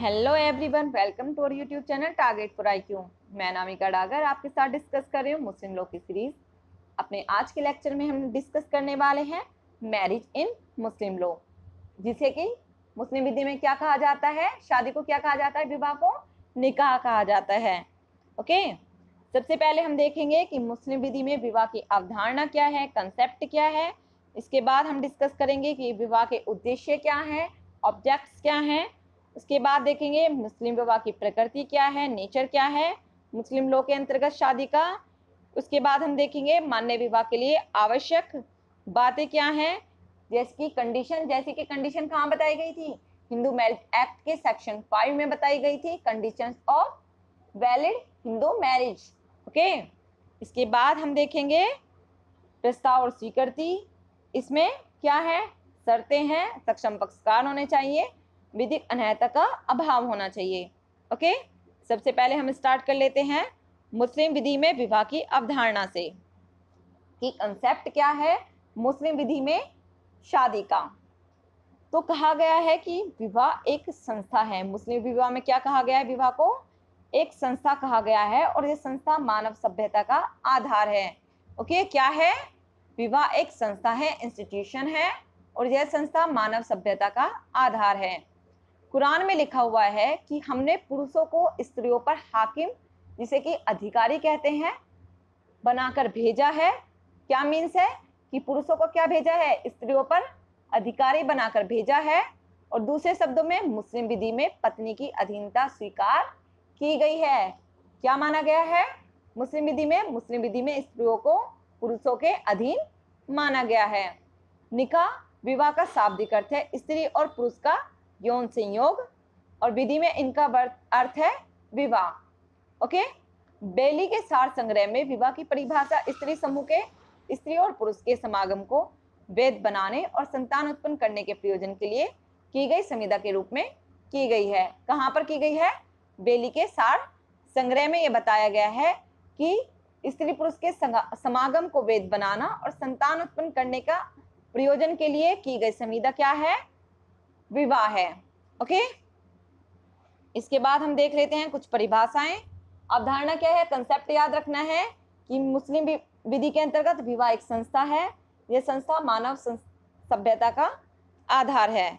Hello everyone welcome to our YouTube channel target for I Q मैं नामिका डागर आपके साथ discuss कर रही हूँ मुस्लिम लॉ की सीरीज अपने आज के लेक्चर में हम डिस्कस करने वाले हैं मैरिज इन मुस्लिम लॉ जिसे कि मुस्लिम विधि में क्या कहा जाता है शादी को क्या कहा जाता है विवाह को निकाह कहा जाता है ओके सबसे पहले हम देखेंगे कि मुस्लिम विधि में विवाह की अवधारणा क्या है कंसेप्ट क्या है इसके बाद हम डिस्कस करेंगे कि विवाह के उद्देश्य क्या हैं ऑब्जेक्ट्स क्या हैं उसके बाद देखेंगे मुस्लिम विवाह की प्रकृति क्या है नेचर क्या है मुस्लिम लोग के अंतर्गत शादी का उसके बाद हम देखेंगे मान्य विवाह के लिए आवश्यक बातें क्या हैं जैसे कि कंडीशन जैसे कि कंडीशन कहाँ बताई गई थी हिंदू मैरिज एक्ट के सेक्शन फाइव में बताई गई थी condition of valid Hindu marriage okay इसके बाद हम देखेंगे प्रस्ताव और स्वीकृति इसमें क्या है शर्तें हैं सक्षम पक्षकार होने चाहिए विधिक अनहता का अभाव होना चाहिए ओके सबसे पहले हम स्टार्ट कर लेते हैं मुस्लिम विधि में विवाह की अवधारणा से कि कंसेप्ट क्या है मुस्लिम विधि में शादी का तो कहा गया है कि विवाह एक संस्था है मुस्लिम विवाह में क्या कहा गया है विवाह को एक संस्था कहा गया है और ये संस्था मानव सभ्यता का आधार है ओके क्या है विवाह एक संस्था है इंस्टीट्यूशन है और यह संस्था मानव सभ्यता का आधार है कुरान में लिखा हुआ है कि हमने पुरुषों को स्त्रियों पर हाकिम जिसे कि अधिकारी कहते हैं बनाकर भेजा है क्या मीन्स है कि पुरुषों को क्या भेजा है स्त्रियों पर अधिकारी बनाकर भेजा है और दूसरे शब्दों में मुस्लिम विधि में पत्नी की अधीनता स्वीकार की गई है क्या माना गया है मुस्लिम विधि में मुस्लिम विधि में स्त्रियों को पुरुषों के अधीन माना गया है निकाह विवाह का शाब्दिक अर्थ है स्त्री और पुरुष का यौन संयोग और विधि में इनका अर्थ है विवाह ओके बेली के सार संग्रह में विवाह की परिभाषा स्त्री समूह के स्त्री और पुरुष के समागम को वेद बनाने और संतान उत्पन्न करने के प्रयोजन के लिए की गई संविधा के रूप में की गई है कहाँ पर की गई है बेली के सार संग्रह में यह बताया गया है कि स्त्री पुरुष के समागम को वेद बनाना और संतान उत्पन्न करने का प्रयोजन के लिए की गई संविधा क्या है विवाह है ओके इसके बाद हम देख लेते हैं कुछ परिभाषाएं अवधारणा क्या है कंसेप्ट याद रखना है कि मुस्लिम विधि के अंतर्गत विवाह एक संस्था है यह संस्था मानव सभ्यता का आधार है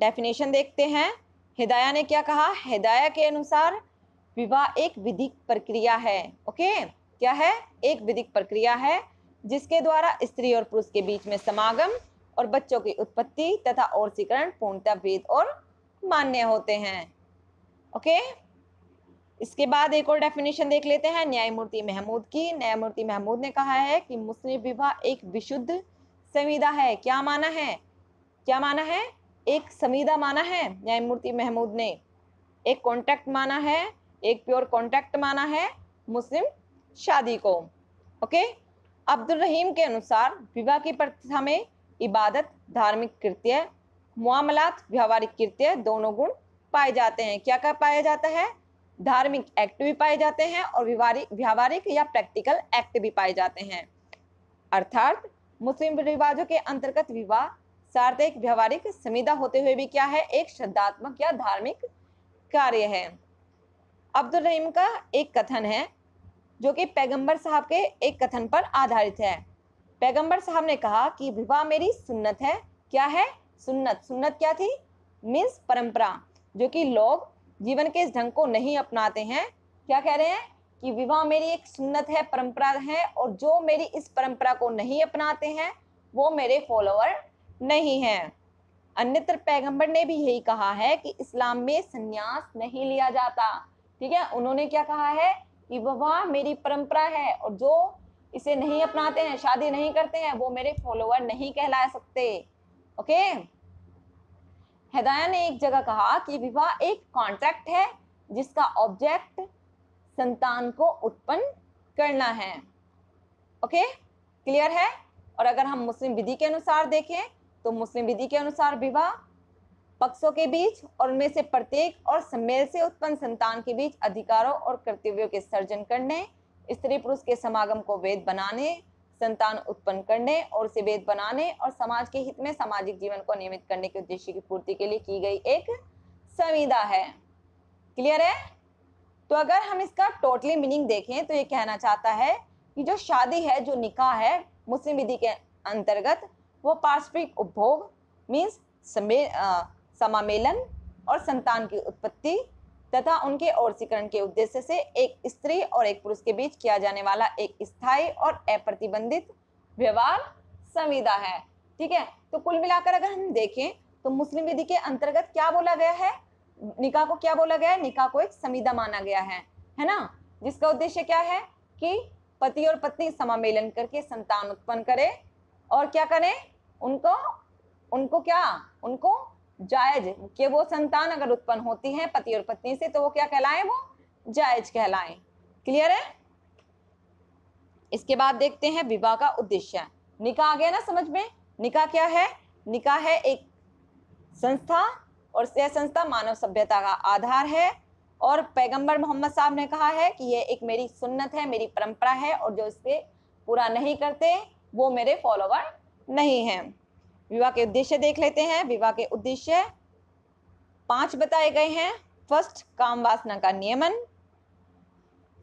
डेफिनेशन देखते हैं हिदाया ने क्या कहा हिदाया के अनुसार विवाह एक विधिक प्रक्रिया है ओके क्या है एक विधिक प्रक्रिया है जिसके द्वारा स्त्री और पुरुष के बीच में समागम और बच्चों की उत्पत्ति तथा और सीकरण पूर्णतः वेद और मान्य होते हैं ओके इसके बाद एक और डेफिनेशन देख लेते हैं न्यायमूर्ति महमूद की न्यायमूर्ति महमूद ने कहा है कि मुस्लिम विवाह एक विशुद्ध संविदा है क्या माना है क्या माना है एक संविदा माना है न्यायमूर्ति महमूद ने एक कॉन्ट्रैक्ट माना है एक प्योर कॉन्ट्रैक्ट माना है मुस्लिम शादी को ओके अब्दुल रहीम के अनुसार विवाह की प्रथा में इबादत धार्मिक कृत्य मामलात व्यवहारिक कृत्य दोनों गुण पाए जाते हैं क्या क्या पाया जाता है धार्मिक एक्ट भी पाए जाते हैं और व्यावहारिक या प्रैक्टिकल एक्ट भी पाए जाते हैं अर्थात मुस्लिम रिवाजों के अंतर्गत विवाह सार्थक व्यवहारिक संविदा होते हुए भी क्या है एक श्रद्धात्मक या धार्मिक कार्य है अब्दुल रहीम का एक कथन है जो कि पैगंबर साहब के एक कथन पर आधारित है पैगंबर साहब ने कहा कि विवाह मेरी सुन्नत है क्या है सुन्नत सुन्नत क्या थी मीन्स परंपरा जो कि लोग जीवन के इस ढंग को नहीं अपनाते हैं क्या कह रहे हैं कि विवाह मेरी एक सुन्नत है परंपरा है और जो मेरी इस परंपरा को नहीं अपनाते हैं वो मेरे फॉलोअर नहीं हैं अन्यत्र पैगंबर ने भी यही कहा है कि इस्लाम में संन्यास नहीं लिया जाता ठीक है उन्होंने क्या कहा है कि विवाह मेरी परंपरा है और जो इसे नहीं अपनाते हैं शादी नहीं करते हैं वो मेरे फॉलोअर नहीं कहला सकते ओके हदाया ने एक जगह कहा कि विवाह एक कॉन्ट्रैक्ट है जिसका ऑब्जेक्ट संतान को उत्पन्न करना है ओके क्लियर है और अगर हम मुस्लिम विधि के अनुसार देखें तो मुस्लिम विधि के अनुसार विवाह पक्षों के बीच और उनमें से प्रत्येक और सम्मेल से उत्पन्न संतान के बीच अधिकारों और कर्तव्यों के सर्जन करने स्त्री पुरुष के समागम को वेद बनाने संतान उत्पन्न करने और उसे वेद बनाने और समाज के हित में सामाजिक जीवन को नियमित करने के उद्देश्य की पूर्ति के लिए की गई एक संविदा है क्लियर है तो अगर हम इसका टोटली मीनिंग देखें तो ये कहना चाहता है कि जो शादी है जो निकाह है मुस्लिम विधि के अंतर्गत वो पारस्परिक उपभोग मीन्स समामेलन और संतान की उत्पत्ति तथा उनके औरसीकरण के उद्देश्य से एक स्त्री और एक पुरुष के बीच किया जाने वाला एक स्थायी और अप्रतिबंधित व्यवहार संविदा है ठीक है तो कुल मिलाकर अगर हम देखें तो मुस्लिम विधि के अंतर्गत क्या बोला गया है निका को क्या बोला गया है निकाह को एक संविदा माना गया है है ना जिसका उद्देश्य क्या है कि पति और पत्नी समामेलन करके संतान उत्पन्न करें और क्या करें उनको उनको क्या उनको जायज है कि वो संतान अगर उत्पन्न होती है पति और पत्नी से तो वो क्या कहलाएं वो जायज कहलाएं क्लियर है इसके बाद देखते हैं विवाह का उद्देश्य निकाह आ गया ना समझ में निकाह क्या है निकाह है एक संस्था और यह संस्था मानव सभ्यता का आधार है और पैगंबर मोहम्मद साहब ने कहा है कि यह एक मेरी सुन्नत है मेरी परंपरा है और जो इससे पूरा नहीं करते वो मेरे फॉलोवर नहीं हैं विवाह के उद्देश्य देख लेते हैं विवाह के उद्देश्य पांच बताए गए हैं फर्स्ट काम वासना का नियमन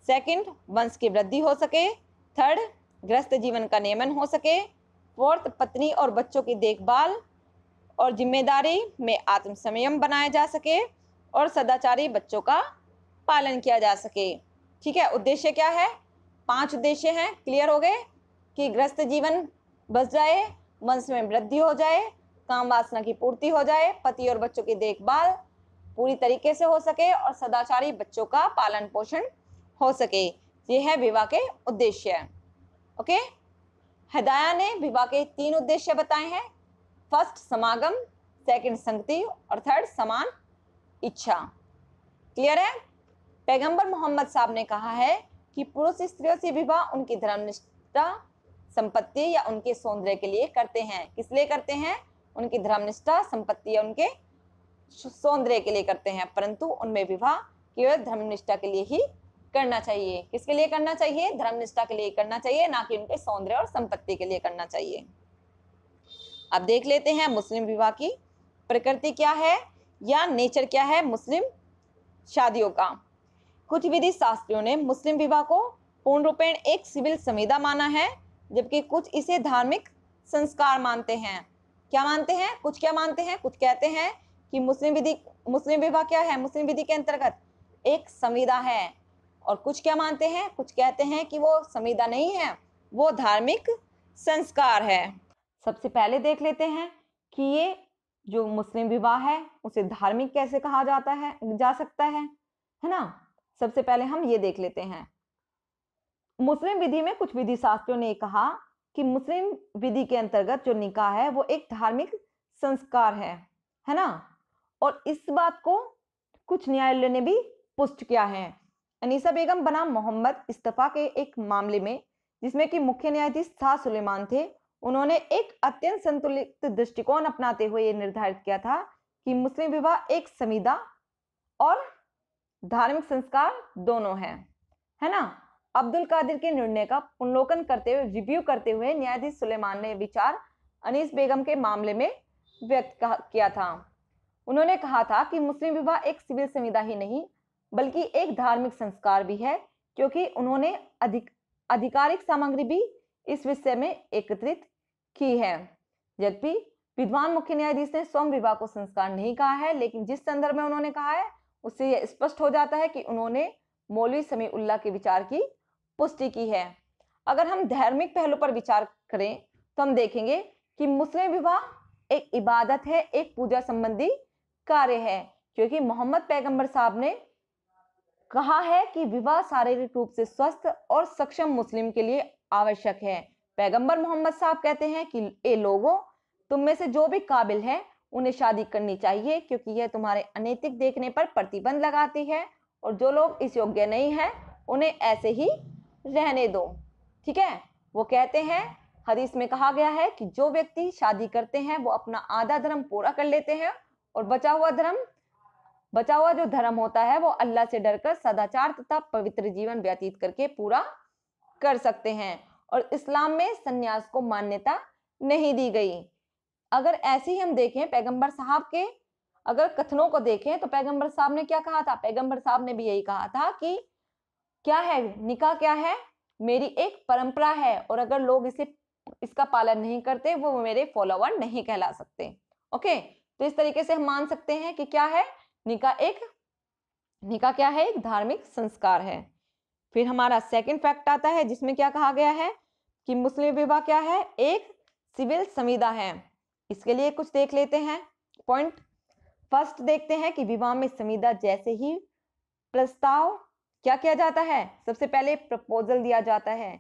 सेकंड वंश की वृद्धि हो सके थर्ड ग्रस्त जीवन का नियमन हो सके फोर्थ पत्नी और बच्चों की देखभाल और जिम्मेदारी में आत्म संयम बनाया जा सके और सदाचारी बच्चों का पालन किया जा सके ठीक है उद्देश्य क्या है पांच उद्देश्य हैं क्लियर हो गए कि ग्रस्त जीवन बस जाए वंश में वृद्धि हो जाए काम वासना की पूर्ति हो जाए पति और बच्चों की देखभाल पूरी तरीके से हो सके और सदाचारी बच्चों का पालन पोषण हो सके ये है विवाह के उद्देश्य ओके हदाया ने विवाह के तीन उद्देश्य बताए हैं फर्स्ट समागम सेकंड संगति और थर्ड समान इच्छा क्लियर है पैगंबर मोहम्मद साहब ने कहा है कि पुरुष स्त्रियों से विवाह उनकी धर्मनिष्ठा संपत्ति या उनके सौंदर्य के लिए करते हैं किस लिए करते हैं उनकी धर्मनिष्ठा संपत्ति या उनके सौंदर्य के लिए करते हैं परंतु उनमें विवाह केवल धर्मनिष्ठा के लिए ही करना चाहिए किसके लिए करना चाहिए धर्मनिष्ठा के लिए करना चाहिए ना कि उनके सौंदर्य और संपत्ति के लिए करना चाहिए अब देख लेते हैं मुस्लिम विवाह की प्रकृति क्या है या नेचर क्या है मुस्लिम शादियों का कुछ विधि शास्त्रियों ने मुस्लिम विवाह को पूर्ण रूपेण एक सिविल संविदा माना है जबकि कुछ इसे धार्मिक संस्कार मानते हैं क्या मानते हैं कुछ क्या मानते हैं कुछ कहते हैं कि मुस्लिम विधि मुस्लिम विवाह क्या है मुस्लिम विधि के अंतर्गत एक संविदा है और कुछ क्या मानते हैं कुछ कहते हैं कि वो संविदा नहीं है वो धार्मिक संस्कार है सबसे पहले देख लेते हैं कि ये जो मुस्लिम विवाह है उसे धार्मिक कैसे कहा जाता है जा सकता है है ना सबसे पहले हम ये देख लेते हैं मुस्लिम विधि में कुछ विधि शास्त्रियों ने कहा कि मुस्लिम विधि के अंतर्गत जो निकाह है वो एक धार्मिक संस्कार है है ना और इस बात को कुछ न्यायालय ने भी पुष्ट किया है अनीसा बेगम बनाम मोहम्मद इस्तफा के एक मामले में जिसमें कि मुख्य न्यायाधीश शाह सुलेमान थे उन्होंने एक अत्यंत संतुलित दृष्टिकोण अपनाते हुए ये निर्धारित किया था कि मुस्लिम विवाह एक संविदा और धार्मिक संस्कार दोनों हैं है ना अब्दुल कादिर के निर्णय का पुनलोकन करते हुए रिव्यू करते हुए न्यायाधीश सुलेमान ने विचार अनीस बेगम के मामले में व्यक्त किया था उन्होंने कहा था कि मुस्लिम विवाह एक सिविल संविधा ही नहीं बल्कि एक धार्मिक संस्कार भी है क्योंकि उन्होंने अधिक आधिकारिक सामग्री भी इस विषय में एकत्रित की है यद्यपि विद्वान मुख्य न्यायाधीश ने स्वयं विवाह को संस्कार नहीं कहा है लेकिन जिस संदर्भ में उन्होंने कहा है उससे यह स्पष्ट हो जाता है कि उन्होंने मौलवी समी उल्लाह के विचार की पुष्टि की है अगर हम धार्मिक पहलू पर विचार करें तो हम देखेंगे कि मुस्लिम विवाह एक इबादत है एक पूजा संबंधी कार्य है क्योंकि मोहम्मद पैगंबर साहब ने कहा है कि विवाह शारीरिक रूप से स्वस्थ और सक्षम मुस्लिम के लिए आवश्यक है पैगंबर मोहम्मद साहब कहते हैं कि ए लोगों तुम में से जो भी काबिल है उन्हें शादी करनी चाहिए क्योंकि यह तुम्हारे अनैतिक देखने पर प्रतिबंध लगाती है और जो लोग इस योग्य नहीं है उन्हें ऐसे ही रहने दो ठीक है वो कहते हैं हदीस में कहा गया है कि जो व्यक्ति शादी करते हैं वो अपना आधा धर्म पूरा कर लेते हैं और बचा हुआ धर्म बचा हुआ जो धर्म होता है वो अल्लाह से डरकर सदाचार तथा पवित्र जीवन व्यतीत करके पूरा कर सकते हैं और इस्लाम में सन्यास को मान्यता नहीं दी गई अगर ऐसे ही हम देखें पैगंबर साहब के अगर कथनों को देखें तो पैगंबर साहब ने क्या कहा था पैगंबर साहब ने भी यही कहा था कि क्या है निका क्या है मेरी एक परंपरा है और अगर लोग इसे इसका पालन नहीं करते वो मेरे फॉलोवर नहीं कहला सकते ओके तो इस तरीके से हम मान सकते हैं कि क्या है निका एक निका क्या है एक धार्मिक संस्कार है फिर हमारा सेकंड फैक्ट आता है जिसमें क्या कहा गया है कि मुस्लिम विवाह क्या है एक सिविल संविदा है इसके लिए कुछ देख लेते हैं पॉइंट फर्स्ट देखते हैं कि विवाह में संविदा जैसे ही प्रस्ताव क्या किया जाता है सबसे पहले प्रपोजल दिया जाता है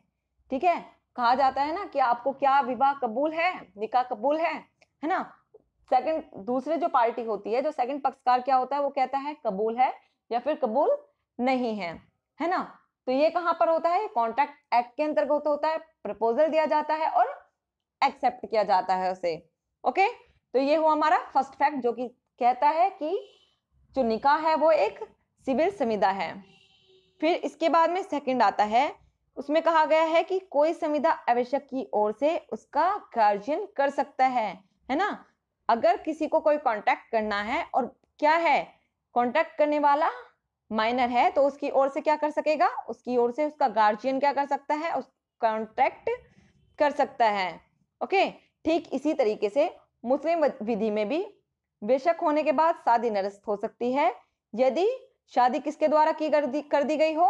ठीक है कहा जाता है ना कि आपको क्या विवाह कबूल है निकाह कबूल है है ना सेकंड दूसरे जो पार्टी होती है जो सेकंड पक्षकार क्या होता है वो कहता है कबूल है या फिर कबूल नहीं है है ना तो ये कहाँ पर होता है कॉन्ट्रैक्ट एक्ट के अंतर्गत होता है प्रपोजल दिया जाता है और एक्सेप्ट किया जाता है उसे ओके तो ये हुआ हमारा फर्स्ट फैक्ट जो कि कहता है कि जो निकाह है वो एक सिविल संविदा है फिर इसके बाद में सेकंड आता है उसमें कहा गया है कि कोई संविदा आवश्यक की ओर से उसका गार्जियन कर सकता है है ना अगर किसी को कोई कांटेक्ट करना है और क्या है कांटेक्ट करने वाला माइनर है तो उसकी ओर से क्या कर सकेगा उसकी ओर से उसका गार्जियन क्या कर सकता है उस कॉन्ट्रैक्ट कर सकता है ओके ठीक इसी तरीके से मुस्लिम विधि में भी बेशक होने के बाद शादी निरस्त हो सकती है यदि शादी किसके द्वारा की कर दी कर दी गई हो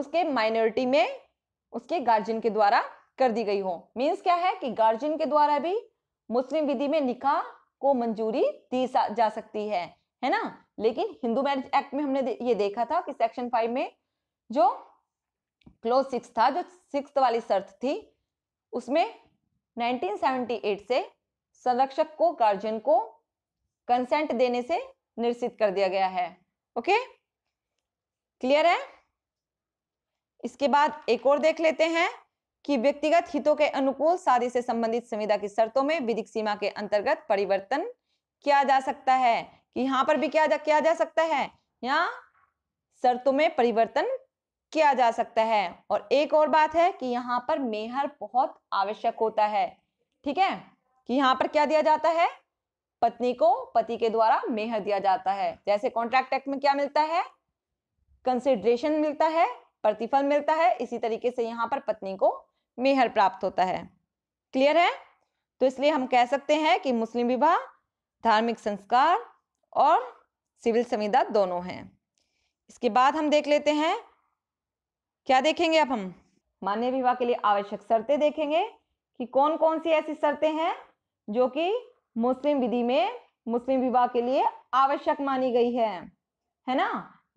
उसके माइनॉरिटी में उसके गार्जियन के द्वारा कर दी गई हो मीन्स क्या है कि गार्जियन के द्वारा भी मुस्लिम विधि में निकाह को मंजूरी दी जा सकती है है ना लेकिन हिंदू मैरिज एक्ट में हमने ये देखा था कि सेक्शन फाइव में जो क्लोज सिक्स था जो सिक्स वाली शर्त थी उसमें 1978 से संरक्षक को गार्जियन को कंसेंट देने से निरसित कर दिया गया है ओके क्लियर है इसके बाद एक और देख लेते हैं कि व्यक्तिगत हितों के अनुकूल शादी से संबंधित संविदा की शर्तों में विधिक सीमा के अंतर्गत परिवर्तन किया जा सकता है कि यहाँ पर भी क्या जा, किया जा सकता है यहाँ शर्तों में परिवर्तन किया जा सकता है और एक और बात है कि यहाँ पर मेहर बहुत आवश्यक होता है ठीक है कि यहाँ पर क्या दिया जाता है पत्नी को पति के द्वारा मेहर दिया जाता है जैसे कॉन्ट्रैक्ट एक्ट में क्या मिलता है कंसिडरेशन मिलता है प्रतिफल मिलता है इसी तरीके से यहाँ पर पत्नी को मेहर प्राप्त होता है क्लियर है तो इसलिए हम कह सकते हैं कि मुस्लिम विवाह धार्मिक संस्कार और सिविल संविदा दोनों हैं इसके बाद हम देख लेते हैं क्या देखेंगे अब हम मान्य विवाह के लिए आवश्यक शर्तें देखेंगे कि कौन कौन सी ऐसी शर्तें हैं जो कि मुस्लिम विधि में मुस्लिम विवाह के लिए आवश्यक मानी गई है है ना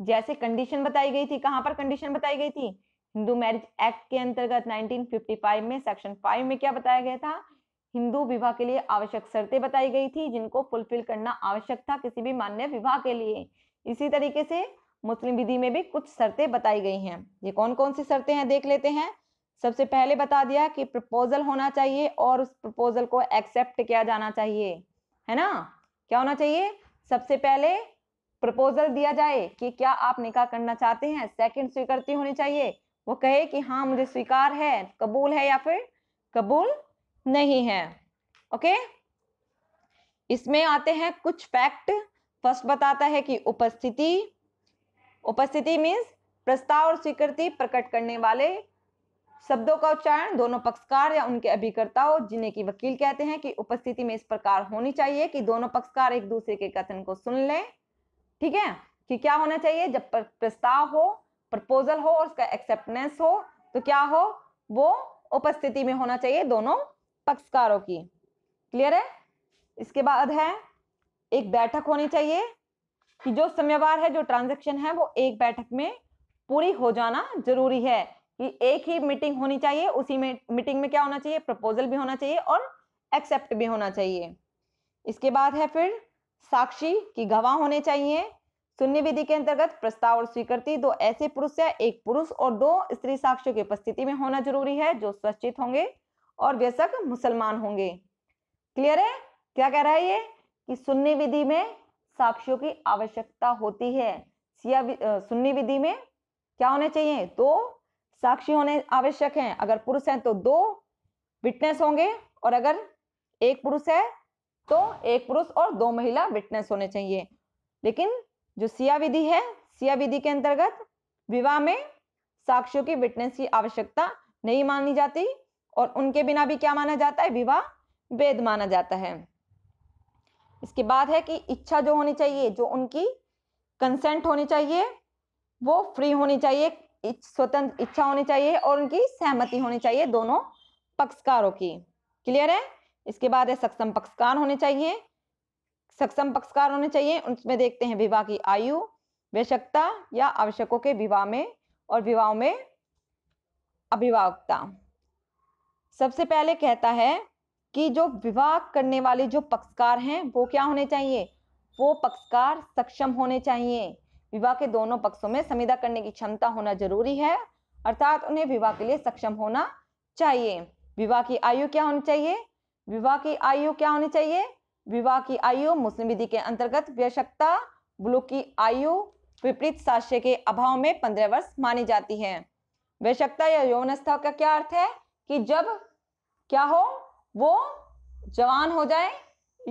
जैसे कंडीशन बताई गई थी कहां पर कंडीशन बताई गई थी हिंदू मैरिज एक्ट के अंतर्गत 1955 में सेक्शन 5 में क्या बताया गया था हिंदू विवाह के लिए आवश्यक शर्तें बताई गई थी जिनको फुलफिल करना आवश्यक था किसी भी मान्य विवाह के लिए इसी तरीके से मुस्लिम विधि में भी कुछ शर्तें बताई गई हैं ये कौन कौन सी शर्तें हैं देख लेते हैं सबसे पहले बता दिया कि प्रपोजल होना चाहिए और उस प्रपोजल को एक्सेप्ट किया जाना चाहिए है ना क्या होना चाहिए सबसे पहले प्रपोजल दिया जाए कि क्या आप निकाह करना चाहते हैं सेकंड स्वीकृति होनी चाहिए वो कहे कि हाँ मुझे स्वीकार है कबूल है या फिर कबूल नहीं है ओके इसमें आते हैं कुछ फैक्ट फर्स्ट बताता है कि उपस्थिति उपस्थिति मीन्स प्रस्ताव और स्वीकृति प्रकट करने वाले शब्दों का उच्चारण दोनों पक्षकार या उनके अभिकर्ताओं जिन्हें की वकील कहते हैं कि उपस्थिति में इस प्रकार होनी चाहिए कि दोनों पक्षकार एक दूसरे के कथन को सुन लें ठीक है कि क्या होना चाहिए जब प्रस्ताव हो प्रपोजल हो और उसका एक्सेप्टेंस हो तो क्या हो वो उपस्थिति में होना चाहिए दोनों पक्षकारों की क्लियर है इसके बाद है एक बैठक होनी चाहिए कि जो समयवार है जो ट्रांजैक्शन है वो एक बैठक में पूरी हो जाना जरूरी है कि एक ही मीटिंग होनी चाहिए उसी में मीटिंग में क्या होना चाहिए प्रपोजल भी होना चाहिए और एक्सेप्ट भी होना चाहिए इसके बाद है फिर साक्षी की गवाह होने चाहिए शून्य विधि के अंतर्गत प्रस्ताव और स्वीकृति दो ऐसे पुरुष या एक पुरुष और दो स्त्री साक्षियों की उपस्थिति में होना जरूरी है जो स्वच्छित होंगे और व्यसक मुसलमान होंगे क्लियर है क्या कह रहा है ये कि सुन्नी विधि में साक्षियों की आवश्यकता होती है सिया सुन्नी विधि में क्या होने चाहिए दो साक्षी होने आवश्यक हैं अगर पुरुष हैं तो दो विटनेस होंगे और अगर एक पुरुष है तो एक पुरुष और दो महिला विटनेस होने चाहिए लेकिन जो सिया विधि है सिया विधि के अंतर्गत विवाह में साक्षियों की विटनेस की आवश्यकता नहीं मानी जाती और उनके बिना भी क्या माना जाता है विवाह वेद माना जाता है इसके बाद है कि इच्छा जो होनी चाहिए जो उनकी कंसेंट होनी चाहिए वो फ्री होनी चाहिए स्वतंत्र इच्छा होनी चाहिए और उनकी सहमति होनी चाहिए दोनों पक्षकारों की क्लियर है इसके बाद है सक्षम पक्षकार होने चाहिए सक्षम पक्षकार होने चाहिए उसमें देखते हैं विवाह की आयु वैशकता या आवश्यकों के विवाह में और विवाह में अभिभावकता सबसे पहले कहता है कि जो विवाह करने वाले जो पक्षकार हैं वो क्या होने चाहिए वो पक्षकार सक्षम होने चाहिए विवाह के दोनों पक्षों में संविदा करने की क्षमता होना जरूरी है अर्थात उन्हें विवाह के लिए सक्षम होना चाहिए विवाह की आयु क्या होनी चाहिए विवाह की आयु क्या होनी चाहिए विवाह की आयु मुस्लिम विधि के अंतर्गत व्यशक्ता ब्लू की आयु विपरीत साक्ष्य के अभाव में पंद्रह वर्ष मानी जाती है व्यशक्ता या यौनस्था का क्या अर्थ है कि जब क्या हो वो जवान हो जाए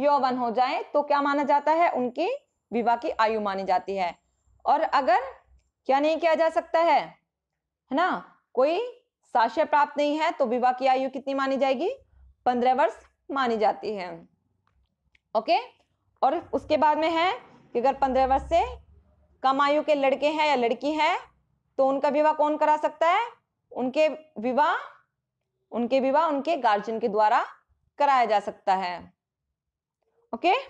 यौवन हो जाए तो क्या माना जाता है उनकी विवाह की आयु मानी जाती है और अगर क्या नहीं किया जा सकता है है ना कोई साक्ष्य प्राप्त नहीं है तो विवाह की आयु कितनी मानी जाएगी पंद्रह वर्ष मानी जाती है ओके और उसके बाद में है कि अगर पंद्रह वर्ष से कम आयु के लड़के हैं या लड़की है तो उनका विवाह कौन करा सकता है उनके विवाह उनके विवाह उनके गार्जियन के द्वारा कराया जा सकता है ओके okay?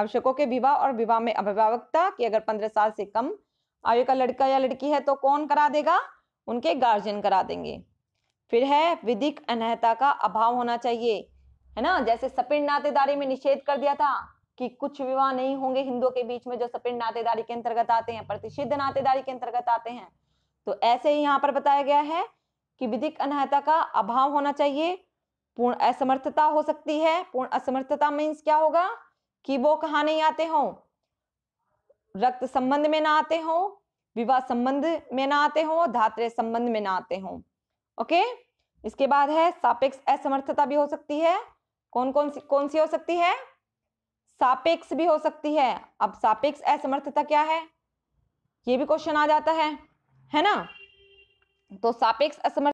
आवश्यकों के विवाह और विवाह में अभिभावकता कि अगर पंद्रह साल से कम आयु का लड़का या लड़की है तो कौन करा देगा उनके गार्जियन करा देंगे फिर है विधिक अनहता का अभाव होना चाहिए है ना जैसे सपिन नातेदारी में निषेध कर दिया था कि कुछ विवाह नहीं होंगे हिंदुओं के बीच में जो सपिन नातेदारी के अंतर्गत आते हैं प्रतिषिद्ध नातेदारी के अंतर्गत आते हैं तो ऐसे ही यहाँ पर बताया गया है कि विधिक अनहता का अभाव होना चाहिए पूर्ण असमर्थता हो सकती है पूर्ण असमर्थता मीन्स क्या होगा कि वो कहाँ नहीं आते हों रक्त संबंध में ना आते हों विवाह संबंध में ना आते हों धात्र संबंध में ना आते हों ओके इसके बाद है सापेक्ष असमर्थता भी हो सकती है कौन कौन सी कौन सी हो सकती है सापेक्ष भी हो सकती है अब सापेक्ष असमर्थता क्या है ये भी क्वेश्चन आ जाता है है ना तो सापेक्ष असमर्थ